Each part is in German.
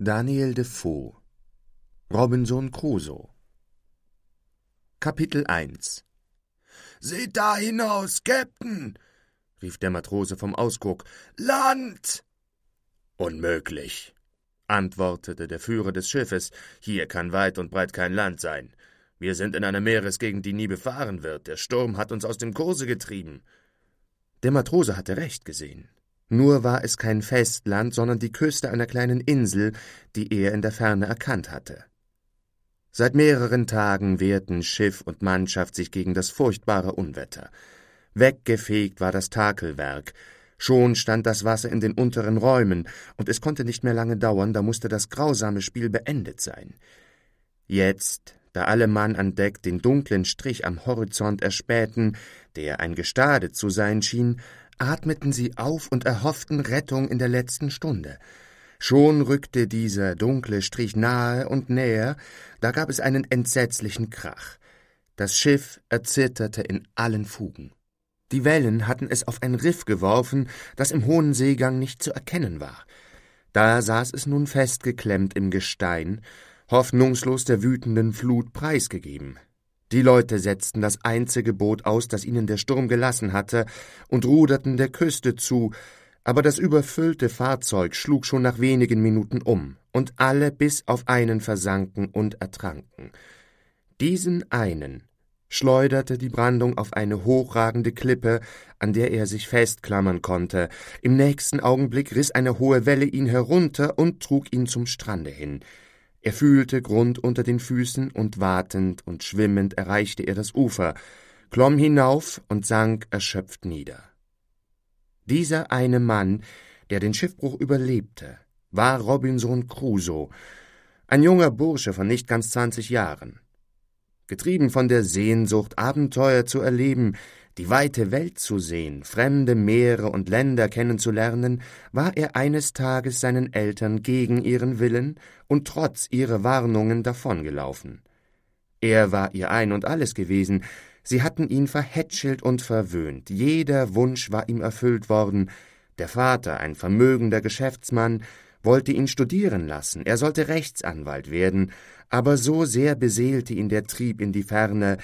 Daniel Defoe Robinson Crusoe Kapitel 1 Seht da hinaus, Captain! rief der Matrose vom Ausguck. Land! Unmöglich, antwortete der Führer des Schiffes. Hier kann weit und breit kein Land sein. Wir sind in einer Meeresgegend, die nie befahren wird. Der Sturm hat uns aus dem Kurse getrieben. Der Matrose hatte recht gesehen. Nur war es kein Festland, sondern die Küste einer kleinen Insel, die er in der Ferne erkannt hatte. Seit mehreren Tagen wehrten Schiff und Mannschaft sich gegen das furchtbare Unwetter. Weggefegt war das Takelwerk, Schon stand das Wasser in den unteren Räumen, und es konnte nicht mehr lange dauern, da musste das grausame Spiel beendet sein. Jetzt, da alle Mann an Deck den dunklen Strich am Horizont erspähten, der ein Gestade zu sein schien, atmeten sie auf und erhofften Rettung in der letzten Stunde. Schon rückte dieser dunkle Strich nahe und näher, da gab es einen entsetzlichen Krach. Das Schiff erzitterte in allen Fugen. Die Wellen hatten es auf ein Riff geworfen, das im hohen Seegang nicht zu erkennen war. Da saß es nun festgeklemmt im Gestein, hoffnungslos der wütenden Flut preisgegeben. Die Leute setzten das einzige Boot aus, das ihnen der Sturm gelassen hatte, und ruderten der Küste zu, aber das überfüllte Fahrzeug schlug schon nach wenigen Minuten um, und alle bis auf einen versanken und ertranken. Diesen einen schleuderte die Brandung auf eine hochragende Klippe, an der er sich festklammern konnte. Im nächsten Augenblick riß eine hohe Welle ihn herunter und trug ihn zum Strande hin. Er fühlte Grund unter den Füßen und watend und schwimmend erreichte er das Ufer, klomm hinauf und sank erschöpft nieder. Dieser eine Mann, der den Schiffbruch überlebte, war Robinson Crusoe, ein junger Bursche von nicht ganz zwanzig Jahren. Getrieben von der Sehnsucht, Abenteuer zu erleben, die weite Welt zu sehen, fremde Meere und Länder kennenzulernen, war er eines Tages seinen Eltern gegen ihren Willen und trotz ihrer Warnungen davongelaufen. Er war ihr ein und alles gewesen, sie hatten ihn verhätschelt und verwöhnt, jeder Wunsch war ihm erfüllt worden, der Vater, ein vermögender Geschäftsmann, wollte ihn studieren lassen, er sollte Rechtsanwalt werden, aber so sehr beseelte ihn der Trieb in die Ferne,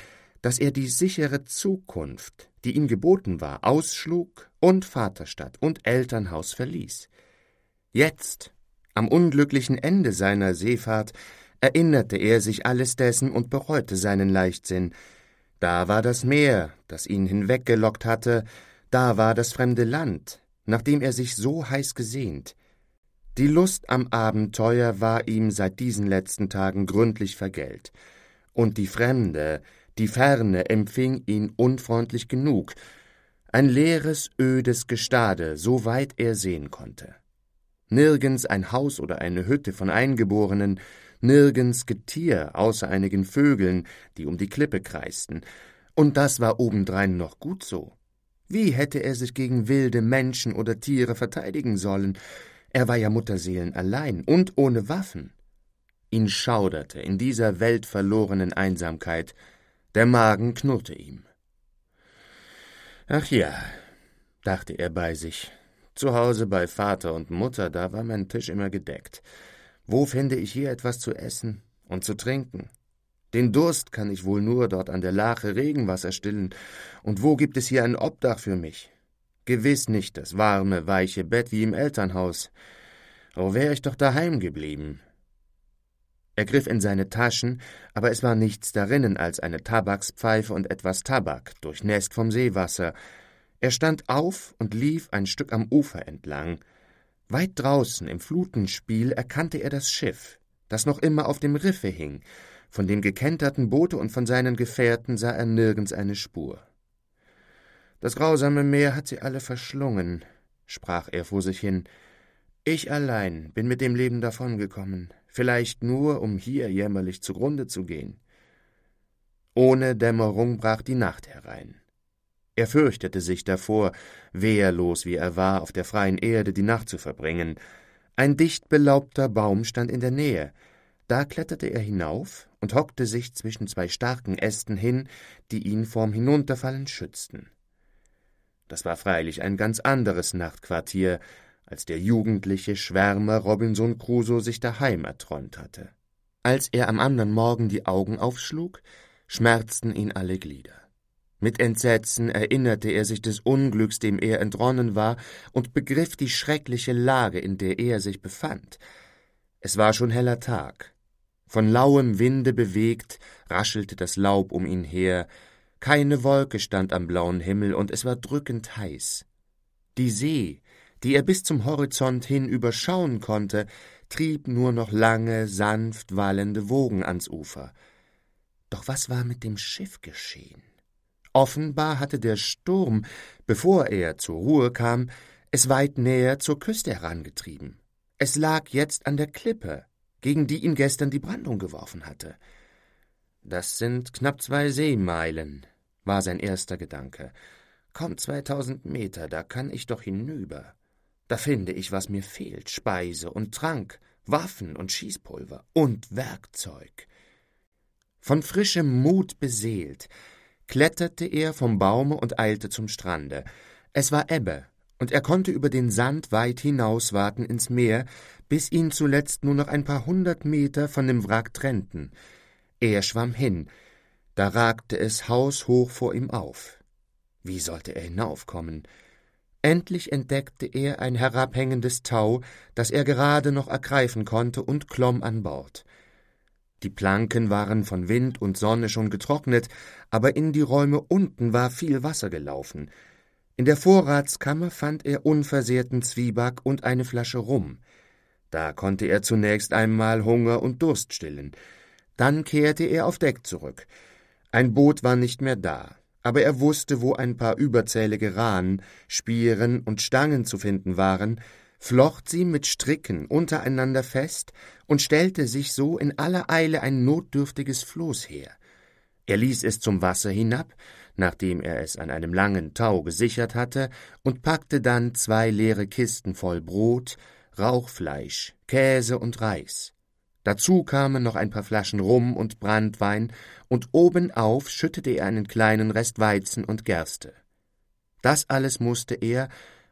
dass er die sichere Zukunft, die ihm geboten war, ausschlug und Vaterstadt und Elternhaus verließ. Jetzt, am unglücklichen Ende seiner Seefahrt, erinnerte er sich alles dessen und bereute seinen Leichtsinn. Da war das Meer, das ihn hinweggelockt hatte, da war das fremde Land, nach dem er sich so heiß gesehnt. Die Lust am Abenteuer war ihm seit diesen letzten Tagen gründlich vergällt, und die Fremde, die Ferne empfing ihn unfreundlich genug, ein leeres, ödes Gestade, so weit er sehen konnte. Nirgends ein Haus oder eine Hütte von Eingeborenen, nirgends Getier außer einigen Vögeln, die um die Klippe kreisten, und das war obendrein noch gut so. Wie hätte er sich gegen wilde Menschen oder Tiere verteidigen sollen? Er war ja Mutterseelen allein und ohne Waffen. Ihn schauderte in dieser weltverlorenen Einsamkeit der Magen knurrte ihm. Ach ja, dachte er bei sich. Zu Hause bei Vater und Mutter, da war mein Tisch immer gedeckt. Wo finde ich hier etwas zu essen und zu trinken? Den Durst kann ich wohl nur dort an der Lache Regenwasser stillen. Und wo gibt es hier ein Obdach für mich? Gewiß nicht das warme, weiche Bett wie im Elternhaus. Oh, wäre ich doch daheim geblieben, er griff in seine Taschen, aber es war nichts darinnen als eine Tabakspfeife und etwas Tabak, durchnässt vom Seewasser. Er stand auf und lief ein Stück am Ufer entlang. Weit draußen im Flutenspiel erkannte er das Schiff, das noch immer auf dem Riffe hing. Von dem gekenterten Boote und von seinen Gefährten sah er nirgends eine Spur. Das grausame Meer hat sie alle verschlungen, sprach er vor sich hin. Ich allein bin mit dem Leben davongekommen vielleicht nur, um hier jämmerlich zugrunde zu gehen. Ohne Dämmerung brach die Nacht herein. Er fürchtete sich davor, wehrlos wie er war, auf der freien Erde die Nacht zu verbringen. Ein dicht belaubter Baum stand in der Nähe. Da kletterte er hinauf und hockte sich zwischen zwei starken Ästen hin, die ihn vorm Hinunterfallen schützten. Das war freilich ein ganz anderes Nachtquartier als der jugendliche Schwärmer Robinson Crusoe sich daheim erträumt hatte. Als er am anderen Morgen die Augen aufschlug, schmerzten ihn alle Glieder. Mit Entsetzen erinnerte er sich des Unglücks, dem er entronnen war, und begriff die schreckliche Lage, in der er sich befand. Es war schon heller Tag. Von lauem Winde bewegt, raschelte das Laub um ihn her, keine Wolke stand am blauen Himmel, und es war drückend heiß. Die See, die er bis zum Horizont hin überschauen konnte, trieb nur noch lange, sanft wallende Wogen ans Ufer. Doch was war mit dem Schiff geschehen? Offenbar hatte der Sturm, bevor er zur Ruhe kam, es weit näher zur Küste herangetrieben. Es lag jetzt an der Klippe, gegen die ihn gestern die Brandung geworfen hatte. Das sind knapp zwei Seemeilen, war sein erster Gedanke. Kaum zweitausend Meter, da kann ich doch hinüber. Da finde ich, was mir fehlt, Speise und Trank, Waffen und Schießpulver und Werkzeug. Von frischem Mut beseelt, kletterte er vom Baume und eilte zum Strande. Es war Ebbe, und er konnte über den Sand weit hinauswaten ins Meer, bis ihn zuletzt nur noch ein paar hundert Meter von dem Wrack trennten. Er schwamm hin, da ragte es haushoch vor ihm auf. Wie sollte er hinaufkommen? Endlich entdeckte er ein herabhängendes Tau, das er gerade noch ergreifen konnte, und klomm an Bord. Die Planken waren von Wind und Sonne schon getrocknet, aber in die Räume unten war viel Wasser gelaufen. In der Vorratskammer fand er unversehrten Zwieback und eine Flasche Rum. Da konnte er zunächst einmal Hunger und Durst stillen. Dann kehrte er auf Deck zurück. Ein Boot war nicht mehr da, aber er wusste, wo ein paar überzählige Rahen, Spieren und Stangen zu finden waren, flocht sie mit Stricken untereinander fest und stellte sich so in aller Eile ein notdürftiges Floß her. Er ließ es zum Wasser hinab, nachdem er es an einem langen Tau gesichert hatte, und packte dann zwei leere Kisten voll Brot, Rauchfleisch, Käse und Reis. Dazu kamen noch ein paar Flaschen Rum und Branntwein, und obenauf schüttete er einen kleinen Rest Weizen und Gerste. Das alles musste er,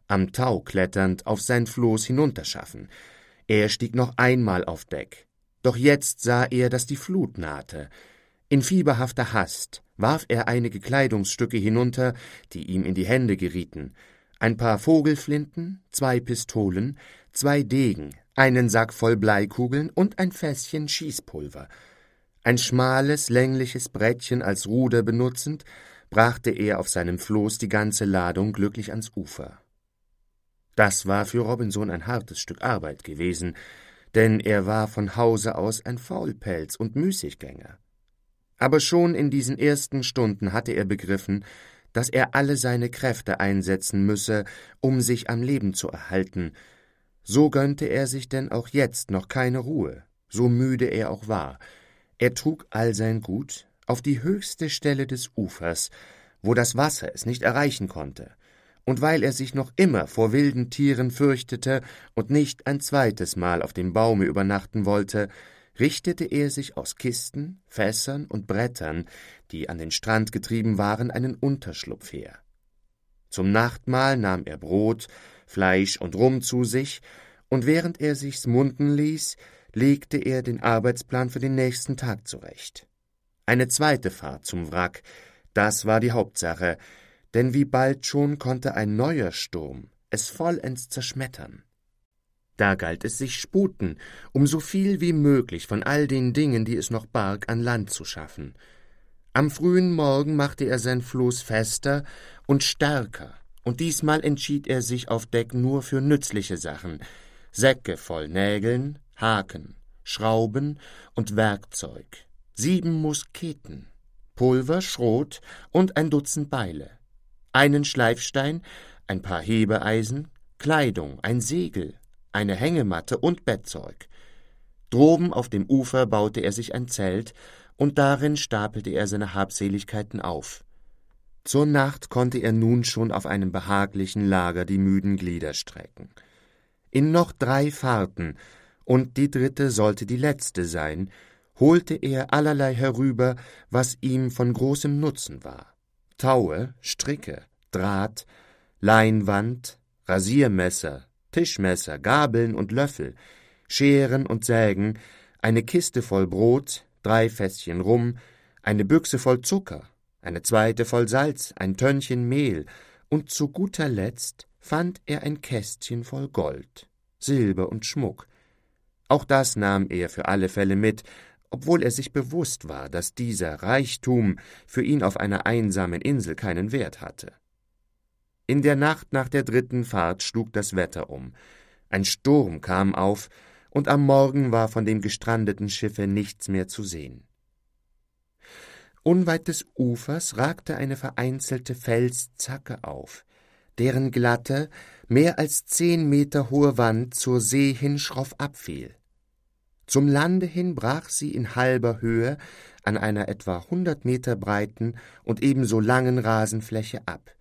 am Tau kletternd, auf sein Floß hinunterschaffen. Er stieg noch einmal auf Deck. Doch jetzt sah er, dass die Flut nahte. In fieberhafter Hast warf er einige Kleidungsstücke hinunter, die ihm in die Hände gerieten, ein paar Vogelflinten, zwei Pistolen, zwei Degen, einen Sack voll Bleikugeln und ein Fässchen Schießpulver. Ein schmales, längliches Brettchen als Ruder benutzend, brachte er auf seinem Floß die ganze Ladung glücklich ans Ufer. Das war für Robinson ein hartes Stück Arbeit gewesen, denn er war von Hause aus ein Faulpelz und Müßiggänger. Aber schon in diesen ersten Stunden hatte er begriffen, dass er alle seine Kräfte einsetzen müsse, um sich am Leben zu erhalten so gönnte er sich denn auch jetzt noch keine Ruhe, so müde er auch war. Er trug all sein Gut auf die höchste Stelle des Ufers, wo das Wasser es nicht erreichen konnte, und weil er sich noch immer vor wilden Tieren fürchtete und nicht ein zweites Mal auf dem Baume übernachten wollte, richtete er sich aus Kisten, Fässern und Brettern, die an den Strand getrieben waren, einen Unterschlupf her. Zum Nachtmahl nahm er Brot, Fleisch und Rum zu sich, und während er sich's munden ließ, legte er den Arbeitsplan für den nächsten Tag zurecht. Eine zweite Fahrt zum Wrack, das war die Hauptsache, denn wie bald schon konnte ein neuer Sturm es vollends zerschmettern. Da galt es sich sputen, um so viel wie möglich von all den Dingen, die es noch barg, an Land zu schaffen. Am frühen Morgen machte er sein Floß fester und stärker, und diesmal entschied er sich auf Deck nur für nützliche Sachen Säcke voll Nägeln, Haken, Schrauben und Werkzeug, sieben Musketen, Pulver, Schrot und ein Dutzend Beile, einen Schleifstein, ein paar Hebeeisen, Kleidung, ein Segel, eine Hängematte und Bettzeug. Droben auf dem Ufer baute er sich ein Zelt, und darin stapelte er seine Habseligkeiten auf. Zur Nacht konnte er nun schon auf einem behaglichen Lager die müden Glieder strecken. In noch drei Fahrten, und die dritte sollte die letzte sein, holte er allerlei herüber, was ihm von großem Nutzen war. Taue, Stricke, Draht, Leinwand, Rasiermesser, Tischmesser, Gabeln und Löffel, Scheren und Sägen, eine Kiste voll Brot, drei Fässchen Rum, eine Büchse voll Zucker, eine zweite voll Salz, ein Tönnchen Mehl, und zu guter Letzt fand er ein Kästchen voll Gold, Silber und Schmuck. Auch das nahm er für alle Fälle mit, obwohl er sich bewusst war, dass dieser Reichtum für ihn auf einer einsamen Insel keinen Wert hatte. In der Nacht nach der dritten Fahrt schlug das Wetter um, ein Sturm kam auf, und am Morgen war von dem gestrandeten Schiffe nichts mehr zu sehen. Unweit des Ufers ragte eine vereinzelte Felszacke auf, deren glatte, mehr als zehn Meter hohe Wand zur See hin schroff abfiel. Zum Lande hin brach sie in halber Höhe an einer etwa hundert Meter breiten und ebenso langen Rasenfläche ab.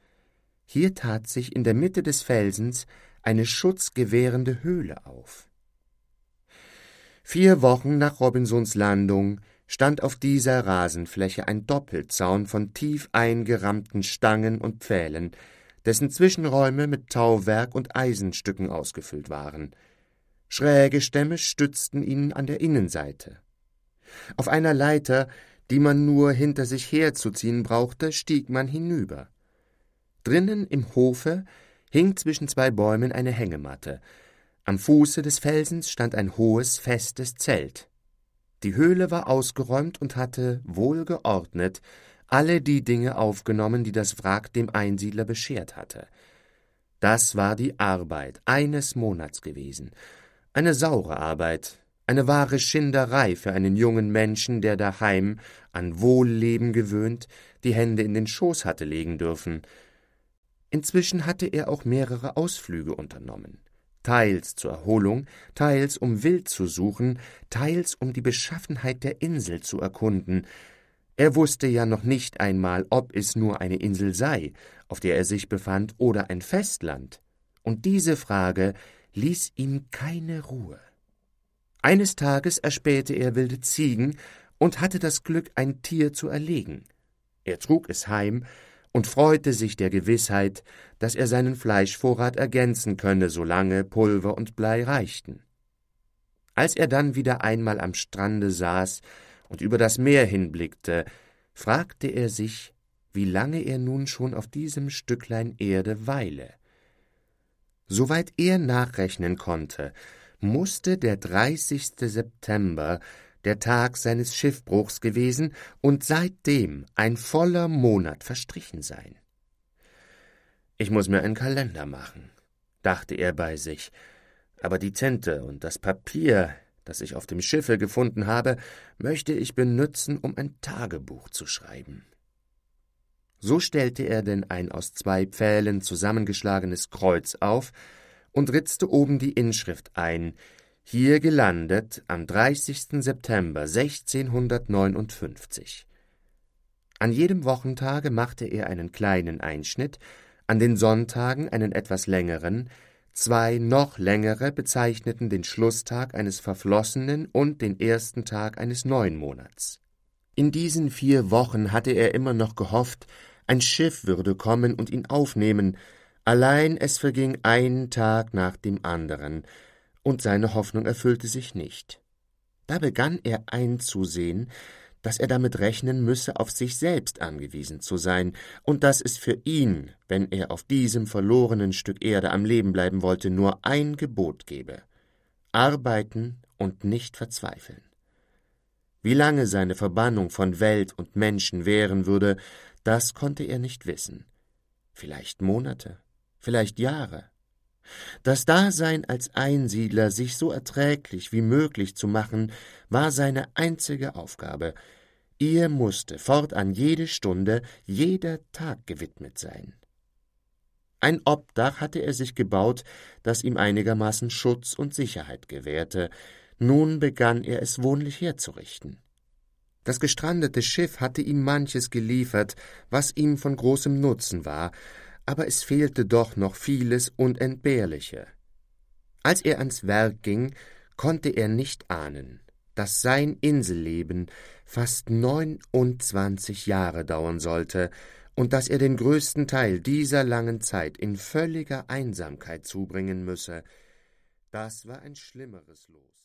Hier tat sich in der Mitte des Felsens eine schutzgewährende Höhle auf. Vier Wochen nach Robinsons Landung stand auf dieser Rasenfläche ein Doppelzaun von tief eingerammten Stangen und Pfählen, dessen Zwischenräume mit Tauwerk und Eisenstücken ausgefüllt waren. Schräge Stämme stützten ihn an der Innenseite. Auf einer Leiter, die man nur hinter sich herzuziehen brauchte, stieg man hinüber. Drinnen im Hofe hing zwischen zwei Bäumen eine Hängematte. Am Fuße des Felsens stand ein hohes, festes Zelt. Die Höhle war ausgeräumt und hatte, wohlgeordnet, alle die Dinge aufgenommen, die das Wrack dem Einsiedler beschert hatte. Das war die Arbeit eines Monats gewesen. Eine saure Arbeit, eine wahre Schinderei für einen jungen Menschen, der daheim, an Wohlleben gewöhnt, die Hände in den Schoß hatte legen dürfen. Inzwischen hatte er auch mehrere Ausflüge unternommen teils zur Erholung, teils um Wild zu suchen, teils um die Beschaffenheit der Insel zu erkunden. Er wusste ja noch nicht einmal, ob es nur eine Insel sei, auf der er sich befand, oder ein Festland. Und diese Frage ließ ihm keine Ruhe. Eines Tages erspähte er wilde Ziegen und hatte das Glück, ein Tier zu erlegen. Er trug es heim, und freute sich der Gewissheit, dass er seinen Fleischvorrat ergänzen könne, solange Pulver und Blei reichten. Als er dann wieder einmal am Strande saß und über das Meer hinblickte, fragte er sich, wie lange er nun schon auf diesem Stücklein Erde weile. Soweit er nachrechnen konnte, musste der 30. September der Tag seines Schiffbruchs gewesen und seitdem ein voller Monat verstrichen sein. Ich muß mir einen Kalender machen, dachte er bei sich, aber die Tinte und das Papier, das ich auf dem Schiffe gefunden habe, möchte ich benützen, um ein Tagebuch zu schreiben. So stellte er denn ein aus zwei Pfählen zusammengeschlagenes Kreuz auf und ritzte oben die Inschrift ein, hier gelandet am 30. September 1659. An jedem Wochentage machte er einen kleinen Einschnitt, an den Sonntagen einen etwas längeren, zwei noch längere bezeichneten den Schlusstag eines verflossenen und den ersten Tag eines neuen Monats. In diesen vier Wochen hatte er immer noch gehofft, ein Schiff würde kommen und ihn aufnehmen, allein es verging ein Tag nach dem anderen, und seine Hoffnung erfüllte sich nicht. Da begann er einzusehen, dass er damit rechnen müsse, auf sich selbst angewiesen zu sein, und dass es für ihn, wenn er auf diesem verlorenen Stück Erde am Leben bleiben wollte, nur ein Gebot gebe Arbeiten und nicht verzweifeln. Wie lange seine Verbannung von Welt und Menschen währen würde, das konnte er nicht wissen. Vielleicht Monate, vielleicht Jahre. Das Dasein als Einsiedler sich so erträglich wie möglich zu machen, war seine einzige Aufgabe. Ihr musste fortan jede Stunde, jeder Tag gewidmet sein. Ein Obdach hatte er sich gebaut, das ihm einigermaßen Schutz und Sicherheit gewährte. Nun begann er es wohnlich herzurichten. Das gestrandete Schiff hatte ihm manches geliefert, was ihm von großem Nutzen war, aber es fehlte doch noch vieles Unentbehrliche. Als er ans Werk ging, konnte er nicht ahnen, dass sein Inselleben fast neunundzwanzig Jahre dauern sollte und dass er den größten Teil dieser langen Zeit in völliger Einsamkeit zubringen müsse. Das war ein schlimmeres Los.